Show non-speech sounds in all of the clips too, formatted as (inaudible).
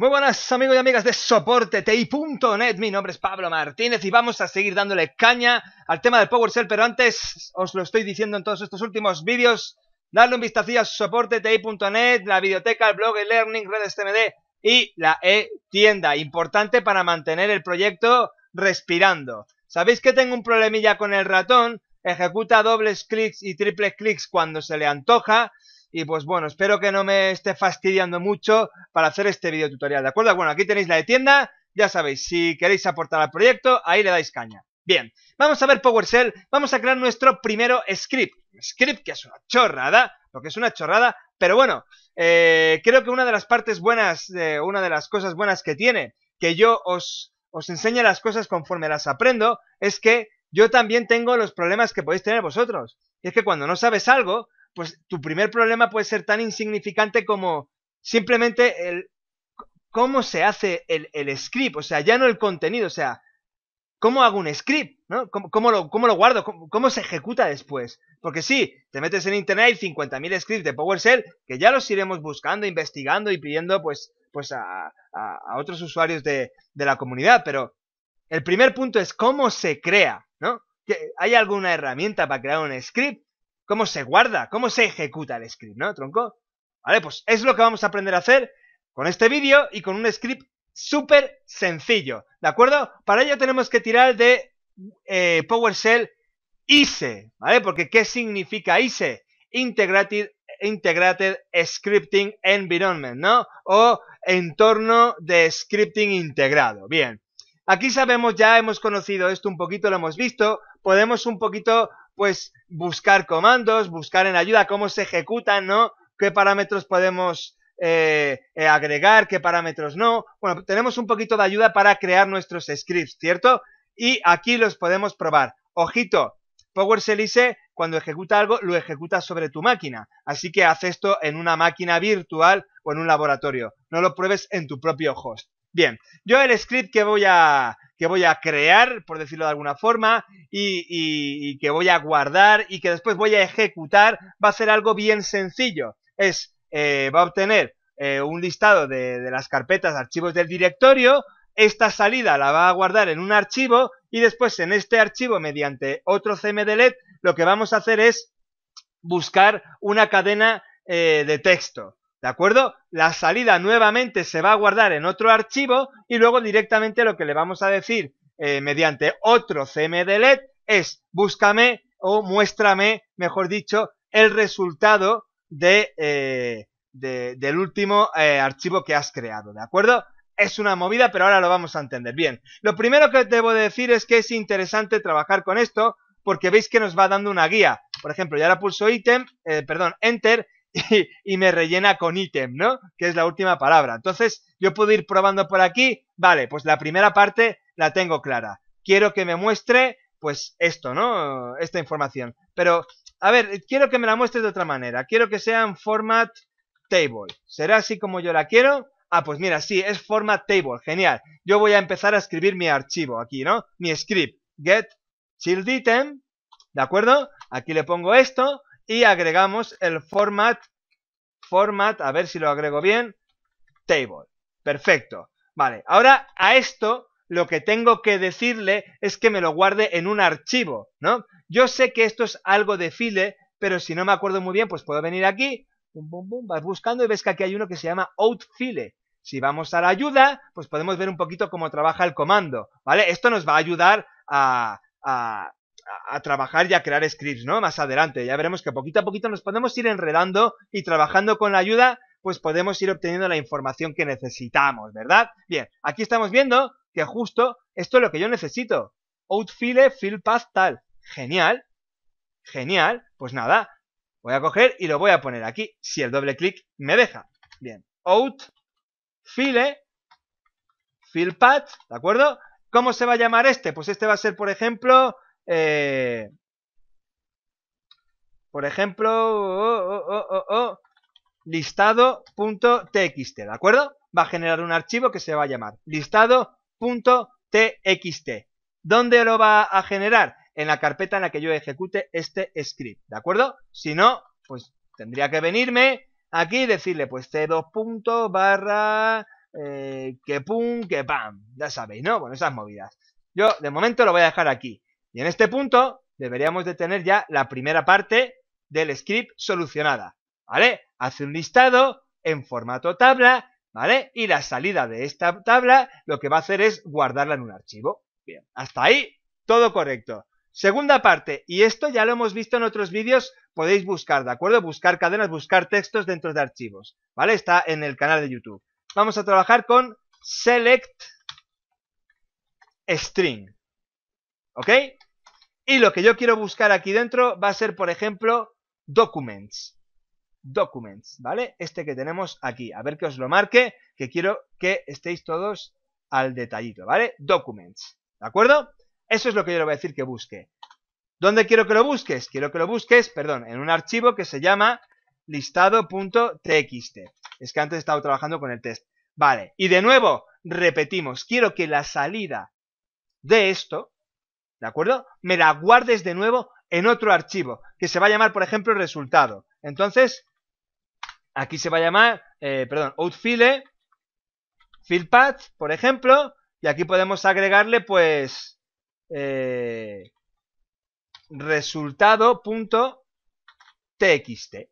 Muy buenas amigos y amigas de soporteti.net, mi nombre es Pablo Martínez y vamos a seguir dándole caña al tema del PowerShell, pero antes os lo estoy diciendo en todos estos últimos vídeos, darle un vistazo a soporteti.net, la biblioteca, el blog, el learning, redes TMD y la e-tienda, importante para mantener el proyecto respirando. Sabéis que tengo un problemilla con el ratón, ejecuta dobles clics y triples clics cuando se le antoja, y pues bueno, espero que no me esté fastidiando mucho para hacer este video tutorial, ¿de acuerdo? Bueno, aquí tenéis la de tienda, ya sabéis, si queréis aportar al proyecto, ahí le dais caña. Bien, vamos a ver PowerShell, vamos a crear nuestro primero script. Script que es una chorrada, lo que es una chorrada, pero bueno, eh, creo que una de las partes buenas, eh, una de las cosas buenas que tiene, que yo os, os enseñe las cosas conforme las aprendo, es que yo también tengo los problemas que podéis tener vosotros. Y es que cuando no sabes algo, pues tu primer problema puede ser tan insignificante como simplemente el cómo se hace el, el script, o sea, ya no el contenido, o sea, ¿cómo hago un script? ¿no? ¿Cómo, lo, cómo lo, guardo? ¿Cómo, se ejecuta después? Porque sí, te metes en internet 50.000 scripts de PowerShell que ya los iremos buscando, investigando y pidiendo pues, pues a, a, otros usuarios de, de, la comunidad, pero el primer punto es cómo se crea, ¿no? ¿Hay alguna herramienta para crear un script? cómo se guarda, cómo se ejecuta el script, ¿no, tronco? Vale, pues es lo que vamos a aprender a hacer con este vídeo y con un script súper sencillo, ¿de acuerdo? Para ello tenemos que tirar de eh, PowerShell ISE, ¿vale? Porque ¿qué significa ISE? Integrated Scripting Environment, ¿no? O entorno de scripting integrado. Bien, aquí sabemos ya, hemos conocido esto un poquito, lo hemos visto, podemos un poquito pues buscar comandos, buscar en ayuda cómo se ejecutan, ¿no? ¿Qué parámetros podemos eh, eh, agregar, qué parámetros no? Bueno, tenemos un poquito de ayuda para crear nuestros scripts, ¿cierto? Y aquí los podemos probar. Ojito, PowerShell ISE cuando ejecuta algo lo ejecuta sobre tu máquina. Así que haz esto en una máquina virtual o en un laboratorio. No lo pruebes en tu propio host. Bien, yo el script que voy a, que voy a crear, por decirlo de alguna forma, y, que voy a guardar y que después voy a ejecutar, va a ser algo bien sencillo. Es, eh, va a obtener eh, un listado de, las carpetas, archivos del directorio, esta salida la va a guardar en un archivo y después en este archivo, mediante otro cmdlet, lo que vamos a hacer es buscar una cadena eh, de texto. ¿De acuerdo? La salida nuevamente se va a guardar en otro archivo y luego directamente lo que le vamos a decir eh, mediante otro cmdlet es búscame o muéstrame, mejor dicho, el resultado de, eh, del último eh, archivo que has creado, ¿de acuerdo? Es una movida, pero ahora lo vamos a entender bien. Lo primero que debo decir es que es interesante trabajar con esto porque veis que nos va dando una guía. Por ejemplo, ya ahora pulso ítem, perdón, enter, (laughs) y, me rellena con ítem, ¿no? Que es la última palabra. Entonces, yo puedo ir probando por aquí. Vale, pues la primera parte la tengo clara. Quiero que me muestre, pues, esto, ¿no? Esta información. Pero, a ver, quiero que me la muestre de otra manera. Quiero que sea en format table. ¿Será así como yo la quiero? Ah, pues mira, sí, es format table. Genial. Yo voy a empezar a escribir mi archivo aquí, ¿no? Mi script. Get child item. ¿De acuerdo? Aquí le pongo esto y agregamos el format, format, a ver si lo agrego bien, table. Perfecto. Vale, ahora a esto lo que tengo que decirle es que me lo guarde en un archivo, ¿no? Yo sé que esto es algo de file, pero si no me acuerdo muy bien, pues puedo venir aquí, bum, bum, vas buscando y ves que aquí hay uno que se llama outfile. Si vamos a la ayuda, pues podemos ver un poquito cómo trabaja el comando, ¿vale? Esto nos va a ayudar a, a, trabajar y a crear scripts, ¿no? Más adelante, ya veremos que poquito a poquito nos podemos ir enredando y trabajando con la ayuda, pues podemos ir obteniendo la información que necesitamos, ¿verdad? Bien, aquí estamos viendo que justo esto es lo que yo necesito. Outfile, fill path, tal. Genial. Genial. Pues nada, voy a coger y lo voy a poner aquí, si el doble clic me deja. Bien, outfile, fill path, ¿de acuerdo? ¿Cómo se va a llamar este? Pues este va a ser, por ejemplo, eh, por ejemplo, oh, oh, oh, listado.txt, ¿de acuerdo? Va a generar un archivo que se va a llamar listado.txt. ¿Dónde lo va a generar? En la carpeta en la que yo ejecute este script, ¿de acuerdo? Si no, pues tendría que venirme aquí y decirle, pues c 2 barra eh, que pum, que pam, ya sabéis, ¿no? Bueno, esas movidas. Yo de momento lo voy a dejar aquí. Y en este punto deberíamos de tener ya la primera parte del script solucionada, ¿vale? Hace un listado en formato tabla, ¿vale? Y la salida de esta tabla lo que va a hacer es guardarla en un archivo. Bien, hasta ahí todo correcto. Segunda parte, y esto ya lo hemos visto en otros vídeos, podéis buscar, ¿de acuerdo? Buscar cadenas, buscar textos dentro de archivos, ¿vale? Está en el canal de YouTube. Vamos a trabajar con select string, ¿Ok? Y lo que yo quiero buscar aquí dentro va a ser, por ejemplo, documents. Documents, ¿vale? Este que tenemos aquí. A ver que os lo marque, que quiero que estéis todos al detallito, ¿vale? Documents, ¿de acuerdo? Eso es lo que yo le voy a decir que busque. ¿Dónde quiero que lo busques? Quiero que lo busques, perdón, en un archivo que se llama listado.txt. Es que antes he estado trabajando con el test. Vale, y de nuevo, repetimos, quiero que la salida de esto, ¿De acuerdo? Me la guardes de nuevo en otro archivo, que se va a llamar, por ejemplo, resultado. Entonces, aquí se va a llamar, eh, perdón, outfile, fillpath, por ejemplo, y aquí podemos agregarle, pues, eh, resultado.txt. ¿De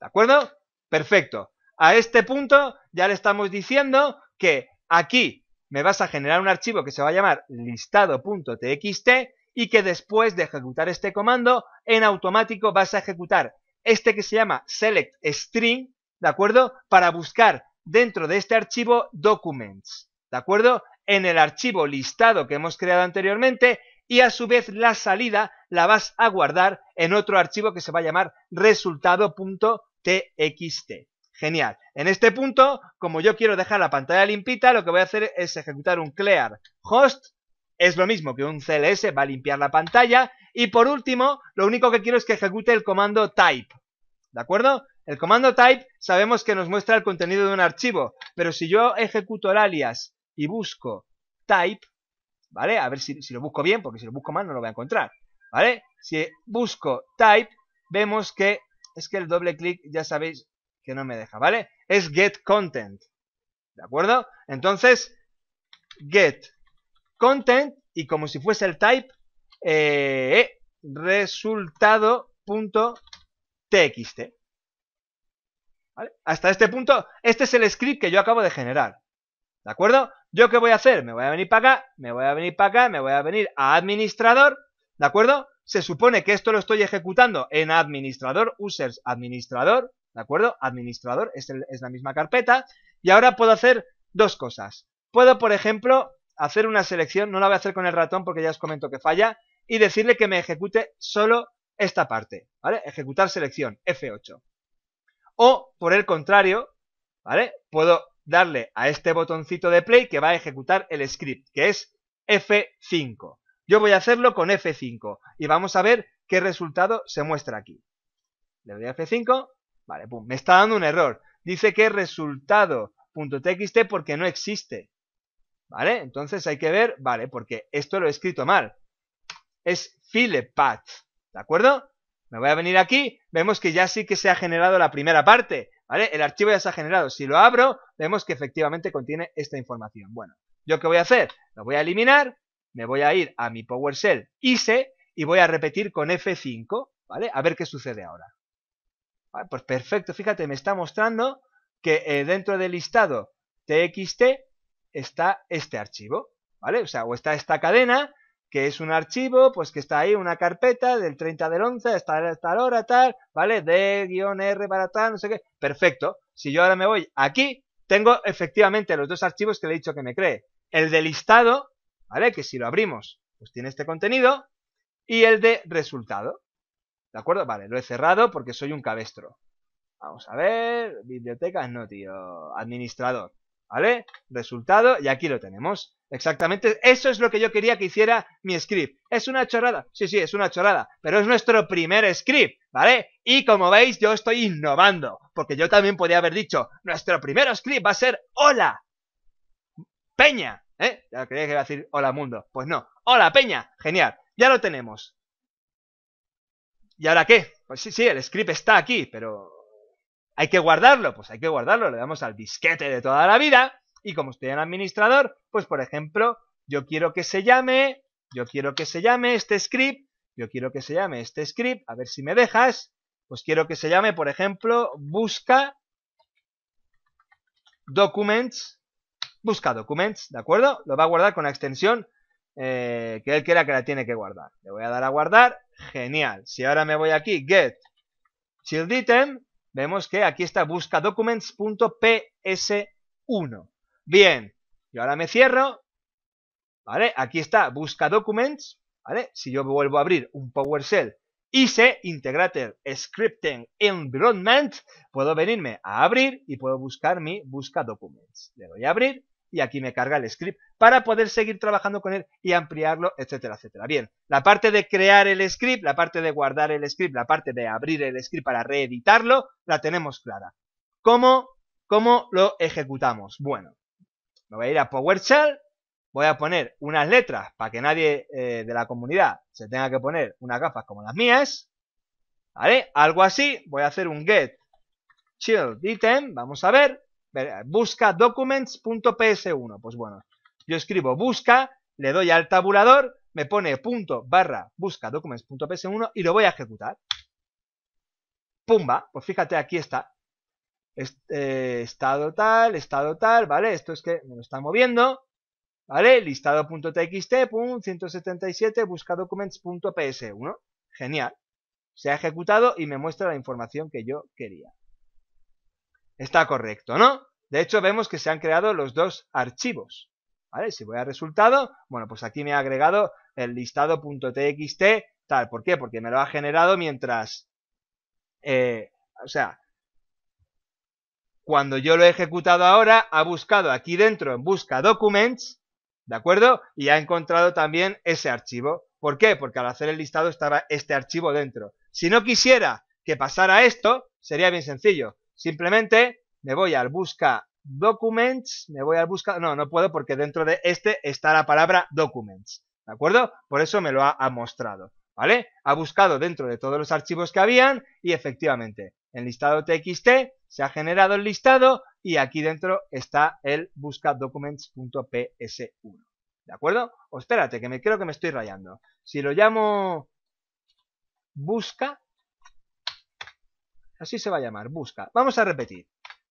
acuerdo? Perfecto. A este punto ya le estamos diciendo que aquí me vas a generar un archivo que se va a llamar listado.txt y que después de ejecutar este comando, en automático vas a ejecutar este que se llama select string, ¿de acuerdo? Para buscar dentro de este archivo documents, ¿de acuerdo? En el archivo listado que hemos creado anteriormente y a su vez la salida la vas a guardar en otro archivo que se va a llamar resultado.txt. Genial. En este punto, como yo quiero dejar la pantalla limpita, lo que voy a hacer es ejecutar un clear host. Es lo mismo que un CLS, va a limpiar la pantalla. Y por último, lo único que quiero es que ejecute el comando type. ¿De acuerdo? El comando type sabemos que nos muestra el contenido de un archivo, pero si yo ejecuto el alias y busco type, ¿vale? A ver si, lo busco bien, porque si lo busco mal no lo voy a encontrar, ¿vale? Si busco type, vemos que es que el doble clic, ya sabéis, que no me deja, ¿vale? Es get content, ¿de acuerdo? Entonces, get content y como si fuese el type, eh, eh resultado.txt. ¿Vale? Hasta este punto, este es el script que yo acabo de generar. ¿De acuerdo? ¿Yo qué voy a hacer? Me voy a venir para acá, me voy a venir para acá, me voy a venir a administrador. ¿De acuerdo? Se supone que esto lo estoy ejecutando en administrador, users administrador. ¿de acuerdo? Administrador, es, la misma carpeta. Y ahora puedo hacer dos cosas. Puedo, por ejemplo, hacer una selección, no la voy a hacer con el ratón porque ya os comento que falla, y decirle que me ejecute solo esta parte, ¿vale? Ejecutar selección, F8. O, por el contrario, ¿vale? Puedo darle a este botoncito de play que va a ejecutar el script, que es F5. Yo voy a hacerlo con F5 y vamos a ver qué resultado se muestra aquí. Le doy a F5 me está dando un error. Dice que resultado.txt porque no existe. ¿Vale? Entonces hay que ver, vale, porque esto lo he escrito mal. Es path, ¿De acuerdo? Me voy a venir aquí, vemos que ya sí que se ha generado la primera parte, ¿vale? El archivo ya se ha generado. Si lo abro, vemos que efectivamente contiene esta información. Bueno, ¿yo qué voy a hacer? Lo voy a eliminar, me voy a ir a mi PowerShell ISE y voy a repetir con F5, ¿vale? A ver qué sucede ahora pues perfecto, fíjate, me está mostrando que eh, dentro del listado txt está este archivo, ¿vale? O sea, o está esta cadena, que es un archivo, pues que está ahí, una carpeta del 30 del 11, hasta tal hora, tal, ¿vale? D-R para tal, no sé qué. Perfecto. Si yo ahora me voy aquí, tengo efectivamente los dos archivos que le he dicho que me cree. El de listado, ¿vale? Que si lo abrimos, pues tiene este contenido. Y el de resultado, ¿De acuerdo? Vale, lo he cerrado porque soy un cabestro. Vamos a ver, bibliotecas no, tío, administrador. ¿Vale? Resultado, y aquí lo tenemos. Exactamente, eso es lo que yo quería que hiciera mi script. ¿Es una chorrada? Sí, sí, es una chorrada, pero es nuestro primer script, ¿vale? Y como veis, yo estoy innovando, porque yo también podía haber dicho, nuestro primer script va a ser hola, peña, ¿eh? Ya creía que iba a decir hola mundo, pues no, hola peña, genial, ya lo tenemos. ¿Y ahora qué? Pues sí, sí, el script está aquí, pero hay que guardarlo. Pues hay que guardarlo. Le damos al disquete de toda la vida. Y como estoy en administrador, pues por ejemplo, yo quiero que se llame, yo quiero que se llame este script, yo quiero que se llame este script, a ver si me dejas. Pues quiero que se llame, por ejemplo, busca documents, busca documents, ¿de acuerdo? Lo va a guardar con la extensión eh, que él quiera que la tiene que guardar. Le voy a dar a guardar, genial. Si ahora me voy aquí, get child item, vemos que aquí está busca 1 Bien, yo ahora me cierro, ¿vale? Aquí está busca documents, ¿vale? Si yo vuelvo a abrir un PowerShell hice integrator Scripting Environment, puedo venirme a abrir y puedo buscar mi busca documents. Le voy a abrir y aquí me carga el script para poder seguir trabajando con él y ampliarlo, etcétera, etcétera. Bien, la parte de crear el script, la parte de guardar el script, la parte de abrir el script para reeditarlo, la tenemos clara. ¿Cómo, cómo lo ejecutamos? Bueno, me voy a ir a PowerShell, voy a poner unas letras para que nadie eh, de la comunidad se tenga que poner unas gafas como las mías, ¿vale? Algo así, voy a hacer un get child item, vamos a ver, busca documents.ps1. Pues bueno, yo escribo busca, le doy al tabulador, me pone punto barra busca documents.ps1 y lo voy a ejecutar. Pumba, pues fíjate, aquí está. Eh, estado tal, estado tal, ¿vale? Esto es que me lo está moviendo, ¿vale? Listado.txt, pum, 177, busca documents.ps1. Genial. Se ha ejecutado y me muestra la información que yo quería. Está correcto, ¿no? De hecho, vemos que se han creado los dos archivos. ¿Vale? Si voy a resultado, bueno, pues aquí me ha agregado el listado.txt, tal. ¿Por qué? Porque me lo ha generado mientras... Eh, o sea, cuando yo lo he ejecutado ahora, ha buscado aquí dentro en busca documents, ¿de acuerdo? Y ha encontrado también ese archivo. ¿Por qué? Porque al hacer el listado estaba este archivo dentro. Si no quisiera que pasara esto, sería bien sencillo. Simplemente me voy al busca documents, me voy al busca, no, no puedo porque dentro de este está la palabra documents, ¿de acuerdo? Por eso me lo ha, mostrado, ¿vale? Ha buscado dentro de todos los archivos que habían y efectivamente en listado txt se ha generado el listado y aquí dentro está el busca documents.ps1, ¿de acuerdo? O espérate, que me creo que me estoy rayando. Si lo llamo busca Así se va a llamar, busca. Vamos a repetir.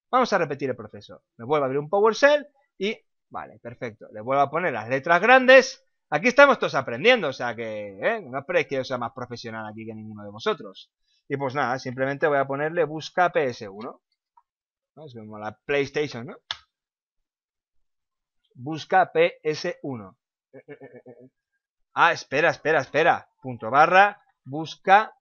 Vamos a repetir el proceso. Me vuelvo a abrir un PowerShell y... Vale, perfecto. Le vuelvo a poner las letras grandes. Aquí estamos todos aprendiendo, o sea que... ¿eh? No esperéis que yo sea más profesional aquí que ninguno de vosotros. Y pues nada, simplemente voy a ponerle busca PS1. Es como la PlayStation, ¿no? Busca PS1. Eh, eh, ah, espera, espera, espera. Punto barra, busca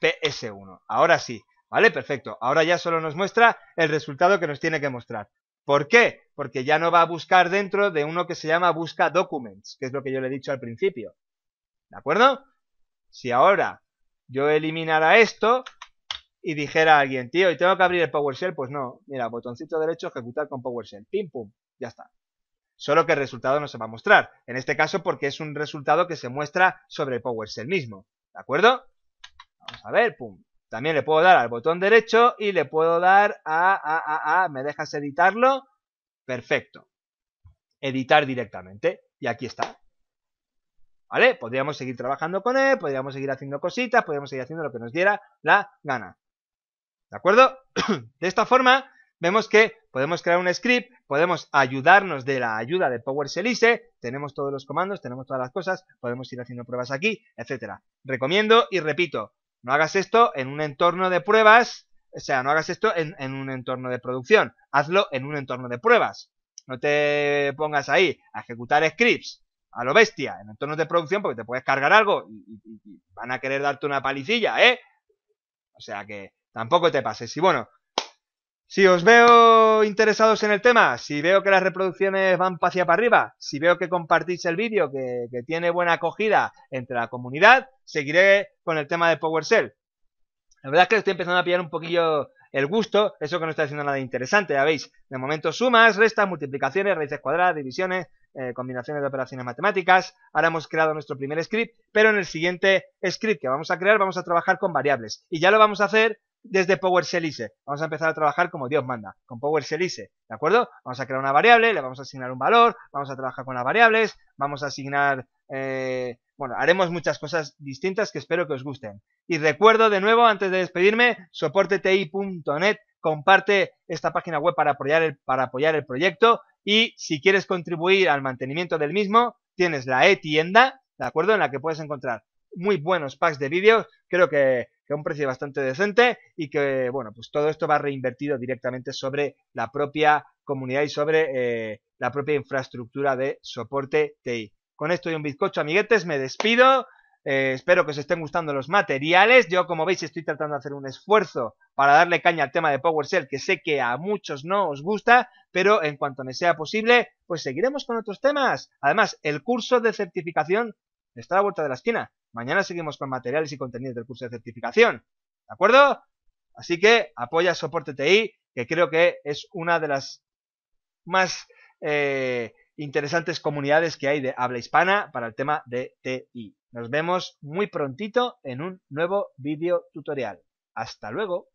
PS1. Ahora sí, ¿vale? Perfecto. Ahora ya solo nos muestra el resultado que nos tiene que mostrar. ¿Por qué? Porque ya no va a buscar dentro de uno que se llama busca documents, que es lo que yo le he dicho al principio. ¿De acuerdo? Si ahora yo eliminara esto y dijera a alguien, tío, ¿y tengo que abrir el PowerShell? Pues no. Mira, botoncito derecho, ejecutar con PowerShell. Pim, pum. Ya está. Solo que el resultado no se va a mostrar. En este caso porque es un resultado que se muestra sobre el PowerShell mismo. ¿De acuerdo? a ver, pum. También le puedo dar al botón derecho y le puedo dar a, a, a, a, me dejas editarlo. Perfecto. Editar directamente. Y aquí está. ¿Vale? Podríamos seguir trabajando con él, podríamos seguir haciendo cositas, podríamos seguir haciendo lo que nos diera la gana. ¿De acuerdo? (clears throat) De esta forma, vemos que podemos crear un script, podemos ayudarnos de la ayuda de PowerShellIce, tenemos todos los comandos, tenemos todas las cosas, podemos ir haciendo pruebas aquí, etcétera. Recomiendo y repito, no hagas esto en un entorno de pruebas, o sea, no hagas esto en, un entorno de producción, hazlo en un entorno de pruebas. No te pongas ahí a ejecutar scripts a lo bestia en entornos de producción porque te puedes cargar algo y, y van a querer darte una palicilla, ¿eh? O sea que tampoco te pases. Y bueno, si os veo interesados en el tema, si veo que las reproducciones van hacia para arriba, si veo que compartís el vídeo, que, tiene buena acogida entre la comunidad, seguiré con el tema de PowerShell. La verdad es que estoy empezando a pillar un poquillo el gusto, eso que no está haciendo nada interesante, ya veis. De momento sumas, restas, multiplicaciones, raíces cuadradas, divisiones, eh, combinaciones de operaciones matemáticas. Ahora hemos creado nuestro primer script, pero en el siguiente script que vamos a crear vamos a trabajar con variables. Y ya lo vamos a hacer desde Power Vamos a empezar a trabajar como Dios manda, con Power ¿de acuerdo? Vamos a crear una variable, le vamos a asignar un valor, vamos a trabajar con las variables, vamos a asignar... Eh, bueno, haremos muchas cosas distintas que espero que os gusten. Y recuerdo de nuevo, antes de despedirme, soporteti.net, comparte esta página web para apoyar, el, para apoyar el proyecto y si quieres contribuir al mantenimiento del mismo, tienes la e-tienda, ¿de acuerdo? En la que puedes encontrar muy buenos packs de vídeos. Creo que que es un precio bastante decente y que, bueno, pues todo esto va reinvertido directamente sobre la propia comunidad y sobre eh, la propia infraestructura de soporte TI. Con esto y un bizcocho, amiguetes, me despido. Eh, espero que os estén gustando los materiales. Yo, como veis, estoy tratando de hacer un esfuerzo para darle caña al tema de PowerShell, que sé que a muchos no os gusta, pero en cuanto me sea posible, pues seguiremos con otros temas. Además, el curso de certificación Está a la vuelta de la esquina. Mañana seguimos con materiales y contenidos del curso de certificación. ¿De acuerdo? Así que apoya Soporte TI, que creo que es una de las más eh, interesantes comunidades que hay de habla hispana para el tema de TI. Nos vemos muy prontito en un nuevo video tutorial. Hasta luego.